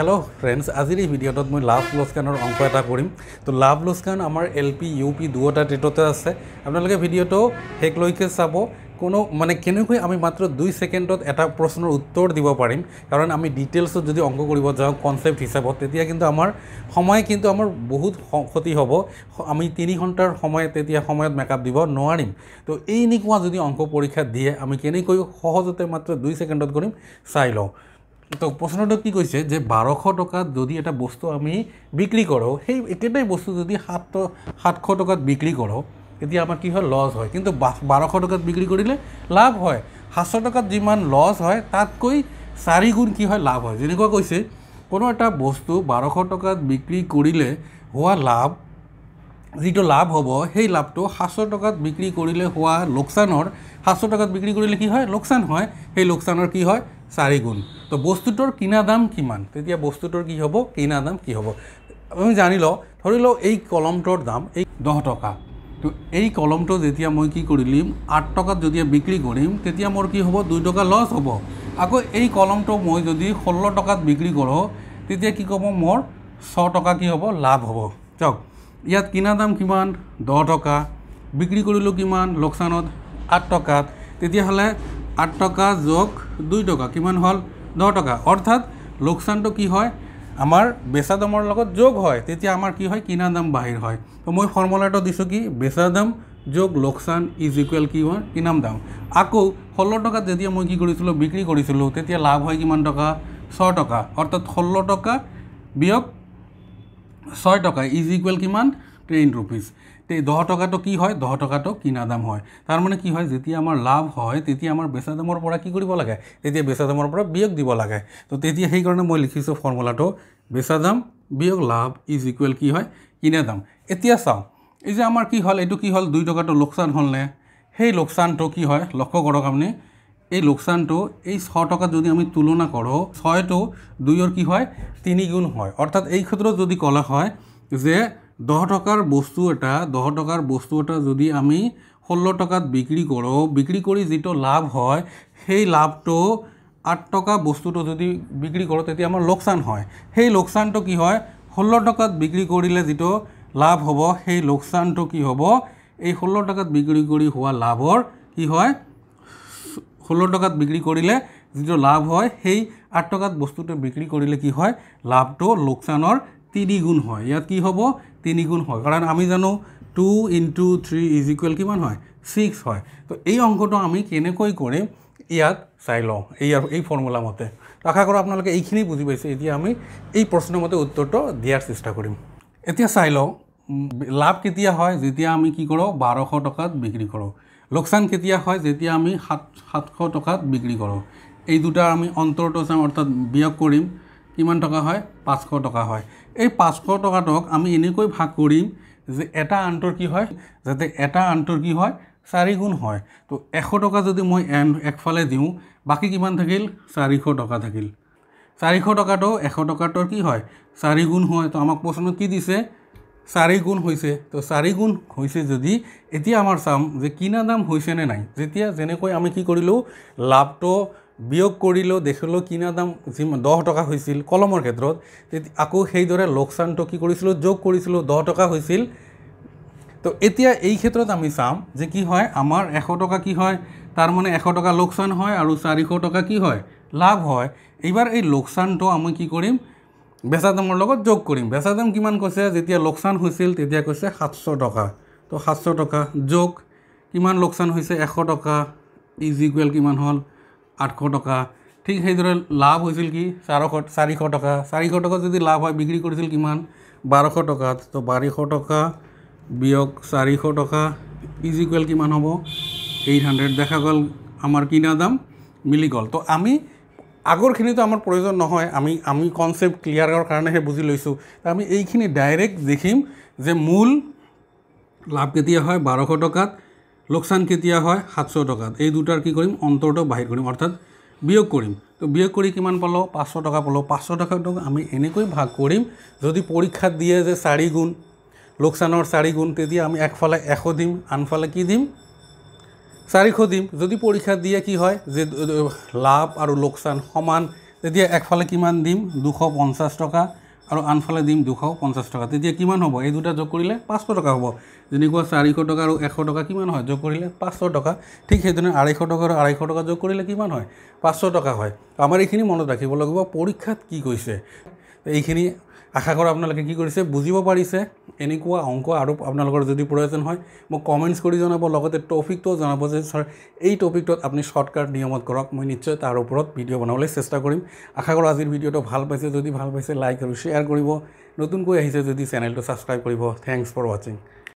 hello' friends আজিৰ এই ভিডিঅ'টোত মই লাভ লোকচানৰ অংশ এটা কৰিম তো লাভ লোকচান আমাৰ এল পি ইউ পি দুয়োটা টেটতে আছে আপোনালোকে ভিডিঅ'টো শেষলৈকে চাব কোনো মানে কেনেকৈ আমি মাত্ৰ দুই ছেকেণ্ডত এটা প্ৰশ্নৰ উত্তৰ দিব পাৰিম কাৰণ আমি ডিটেইলছত যদি অংক কৰিব যাওঁ কনচেপ্ট হিচাপত তেতিয়া কিন্তু আমাৰ সময় কিন্তু আমাৰ বহুত ক্ষতি হ'ব আমি তিনি ঘণ্টাৰ সময় তেতিয়া সময়ত মেকআপ দিব নোৱাৰিম তো এনেকুৱা যদি অংক পৰীক্ষাত দিয়ে আমি কেনেকৈ সহজতে মাত্ৰ দুই ছেকেণ্ডত কৰিম চাই লওঁ তো প্ৰশ্নটো কি কৈছে যে বাৰশ টকাত যদি এটা বস্তু আমি বিক্ৰী কৰোঁ সেই একেটাই বস্তু যদি সাত সাতশ টকাত বিক্ৰী কৰোঁ তেতিয়া আমাৰ কি হয় লছ হয় কিন্তু বাৰশ টকাত বিক্ৰী কৰিলে লাভ হয় সাতশ টকাত যিমান লছ হয় তাতকৈ চাৰি গুণ কি হয় লাভ হয় যেনেকুৱা কৈছে কোনো এটা বস্তু বাৰশ টকাত বিক্ৰী কৰিলে হোৱা লাভ যিটো লাভ হ'ব সেই লাভটো সাতশ টকাত বিক্ৰী কৰিলে হোৱা লোকচানৰ সাতশ টকাত বিক্ৰী কৰিলে কি হয় লোকচান হয় সেই লোকচানৰ কি হয় চাৰি গুণ তো বস্তুটোৰ কিনা দাম কিমান তেতিয়া বস্তুটোৰ কি হব কিনা দাম কি হব আমি জানি লওঁ ধৰি ধৰ এই কলমটোৰ দাম এই দহ টকা তো এই কলমটো যেতিয়া মই কি কৰিলিম আঠ টকাত যদি বিক্ৰী কৰিম তেতিয়া মোৰ কি হব দুই টকা লছ হব আকৌ এই কলমটো মই যদি ষোল্ল টকাত বিক্ৰী কৰোঁ তেতিয়া কি কব মোৰ ছ টাকা কি হব লাভ হব চাওক ইয়াত কিনা দাম কিমান দহ টকা বিক্ৰী কৰিলোঁ কিমান লোকচানত আঠ টকাত তেতিয়াহ'লে আট টকা যোগ দুই টকা কিমান হ'ল দহ টকা অৰ্থাৎ লোকচানটো কি হয় আমাৰ বেচা দামৰ লগত যোগ হয় তেতিয়া আমাৰ কি হয় কিনা দাম বাহিৰ হয় তো মই ফৰ্মুলাটো দিছোঁ কি বেচা দাম যোগ লোকচান ইজ ইকুৱেল কি হয় কিনাম দাম আকৌ ষোল্ল টকাত যেতিয়া মই কি কৰিছিলোঁ বিক্ৰী কৰিছিলোঁ তেতিয়া লাভ হয় কিমান টকা ছয় টকা অৰ্থাৎ ষোল্ল টকা বিয়োগ ছয় টকা ইজ ইকুৱেল কিমান টেন ৰুপিজ এই দহ টকাটো কি হয় দহ টকাটো কিনা দাম হয় তাৰমানে কি হয় যেতিয়া আমাৰ লাভ হয় তেতিয়া আমাৰ বেচা দামৰ পৰা কি কৰিব লাগে তেতিয়া বেচা দামৰ পৰা বিয়োগ দিব লাগে তো তেতিয়া সেইকাৰণে মই লিখিছোঁ ফৰ্মুলাটো বেচা দাম বিয়োগ লাভ ইজ ইকুৱেল কি হয় কিনা দাম এতিয়া চাওঁ এই যে আমাৰ কি হ'ল এইটো কি হ'ল দুই টকাটো লোকচান হ'লনে সেই লোকচানটো কি হয় লক্ষ্য কৰক আপুনি এই লোকচানটো এই ছ টকাত যদি আমি তুলনা কৰোঁ ছয়টো দুইৰ কি হয় তিনিগুণ হয় অৰ্থাৎ এই ক্ষেত্ৰত যদি ক'লা হয় যে দহ টকাৰ বস্তু এটা দহ টকাৰ বস্তু এটা যদি আমি ষোল্ল টকাত বিক্ৰী কৰোঁ বিক্ৰী কৰি যিটো লাভ হয় সেই লাভটো আঠ টকা বস্তুটো যদি বিক্ৰী কৰোঁ তেতিয়া আমাৰ লোকচান হয় সেই লোকচানটো কি হয় ষোল্ল টকাত বিক্ৰী কৰিলে যিটো লাভ হ'ব সেই লোকচানটো কি হ'ব এই ষোল্ল টকাত বিক্ৰী কৰি হোৱা লাভৰ কি হয় ষোল্ল টকাত বিক্ৰী কৰিলে যিটো লাভ হয় সেই আঠ টকাত বস্তুটো বিক্ৰী কৰিলে কি হয় লাভটো লোকচানৰ তিনিগুণ হয় ইয়াত কি হ'ব তিনিগুণ হয় কাৰণ আমি জানো two into three is equal কিমান হয় ছিক্স হয় তো এই অংকটো আমি কেনেকৈ কৰিম ইয়াত চাই লওঁ ইয়াৰ এই ফৰ্মুলা মতে তো আশা কৰোঁ আপোনালোকে এইখিনি বুজি পাইছে এতিয়া আমি এই প্ৰশ্নমতে উত্তৰটো দিয়াৰ চেষ্টা কৰিম এতিয়া চাই লওঁ লাভ কেতিয়া হয় যেতিয়া আমি কি কৰোঁ বাৰশ টকাত বিক্ৰী কৰোঁ লোকচান কেতিয়া হয় যেতিয়া আমি সাত সাতশ টকাত বিক্ৰী কৰোঁ এই দুটা আমি অন্তৰটো চাম অৰ্থাৎ বিয়োগ কৰিম কিমান টকা হয় পাঁচশ টকা হয় এই পাঁচশ টকাটোক আমি এনেকৈ ভাগ কৰিম যে এটা আনটোৰ কি হয় যাতে এটা আনটোৰ কি হয় চাৰিগুণ হয় তো এশ টকা যদি মই এন একফালে দিওঁ বাকী কিমান থাকিল চাৰিশ টকা থাকিল চাৰিশ টকাটো এশ টকাটোৰ কি হয় চাৰিগুণ হয় তো আমাক প্ৰশ্নত কি দিছে চাৰিগুণ হৈছে তো চাৰিগুণ হৈছে যদি এতিয়া আমাৰ চাম যে কিনা দাম হৈছেনে নাই যেতিয়া যেনেকৈ আমি কি কৰিলোঁ লাভটো বিয়োগ কৰিলেও দেখিলেও কিনা দাম যি দহ টকা হৈছিল কলমৰ ক্ষেত্ৰত আকৌ সেইদৰে লোকচানটো কি কৰিছিলোঁ যোগ কৰিছিলোঁ দহ টকা হৈছিল তো এতিয়া এই ক্ষেত্ৰত আমি চাম যে কি হয় আমাৰ এশ টকা কি হয় তাৰ মানে এশ টকা লোকচান হয় আৰু চাৰিশ টকা কি হয় লাভ হয় এইবাৰ এই লোকচানটো আমি কি কৰিম বেচা দামৰ লগত যোগ কৰিম বেচা দাম কিমান কৈছে যেতিয়া লোকচান হৈছিল তেতিয়া কৈছে সাতশ টকা তো সাতশ টকা যোগ কিমান লোকচান হৈছে এশ টকা ইজ ইকুৱেল কিমান হ'ল আঠশ টকা ঠিক সেইদৰে লাভ হৈছিল কি চাৰশ চাৰিশ টকা চাৰিশ টকা যদি লাভ হয় বিক্ৰী কৰিছিল কিমান বাৰশ টকাত ত' বাৰশ টকা বিয়োগ চাৰিশ টকা ইজিকুৱেল কিমান হ'ব এইট হাণ্ড্ৰেড দেখা গ'ল আমাৰ কিনা দাম মিলি গ'ল তো আমি আগৰখিনিতো আমাৰ প্ৰয়োজন নহয় আমি আমি কনচেপ্ট ক্লিয়াৰৰ কাৰণেহে বুজি লৈছোঁ আমি এইখিনি ডাইৰেক্ট দেখিম যে মূল লাভ কেতিয়া হয় বাৰশ টকাত লোকচান কেতিয়া হয় সাতশ টকাত এই দুটাৰ কি কৰিম অন্তৰটো বাহিৰ কৰিম অৰ্থাৎ বিয়োগ কৰিম তো বিয়োগ কৰি কিমান পালোঁ পাঁচশ টকা পালোঁ পাঁচশ টকাটো আমি এনেকৈ ভাগ কৰিম যদি পৰীক্ষাত দিয়ে যে চাৰি গুণ লোকচানৰ চাৰি গুণ তেতিয়া আমি একফালে এশ দিম আনফালে কি দিম চাৰিশ দিম যদি পৰীক্ষাত দিয়ে কি হয় যে লাভ আৰু লোকচান সমান তেতিয়া একফালে কিমান দিম দুশ পঞ্চাছ টকা আৰু আনফালে দিম দুশ পঞ্চাছ টকা তেতিয়া কিমান হ'ব এই দুটা যোগ কৰিলে পাঁচশ টকা হ'ব যেনেকুৱা চাৰিশ টকা আৰু এশ টকা কিমান হয় যোগ কৰিলে পাঁচশ টকা ঠিক সেইদৰে আঢ়ৈশ টকা আৰু আঢ়ৈশ টকা যোগ কৰিলে কিমান হয় পাঁচশ টকা হয় আমাৰ এইখিনি মনত ৰাখিব লাগিব পৰীক্ষাত কি কৈছে এইখিনি আশা কৰোঁ আপোনালোকে কি কৰিছে বুজিব পাৰিছে এনেকুৱা অংক আৰু আপোনালোকৰ যদি প্ৰয়োজন হয় মোক কমেণ্টছ কৰি জনাব লগতে টপিকটোও জনাব যে ছাৰ এই টপিকটোত আপুনি শ্বৰ্টকাট নিয়মত কৰক মই নিশ্চয় তাৰ ওপৰত ভিডিঅ' বনাবলৈ চেষ্টা কৰিম আশা কৰোঁ আজিৰ ভিডিঅ'টো ভাল পাইছে যদি ভাল পাইছে লাইক আৰু শ্বেয়াৰ কৰিব নতুনকৈ আহিছে যদি চেনেলটো ছাবস্ক্ৰাইব কৰিব থেংকছ ফৰ ৱাচিং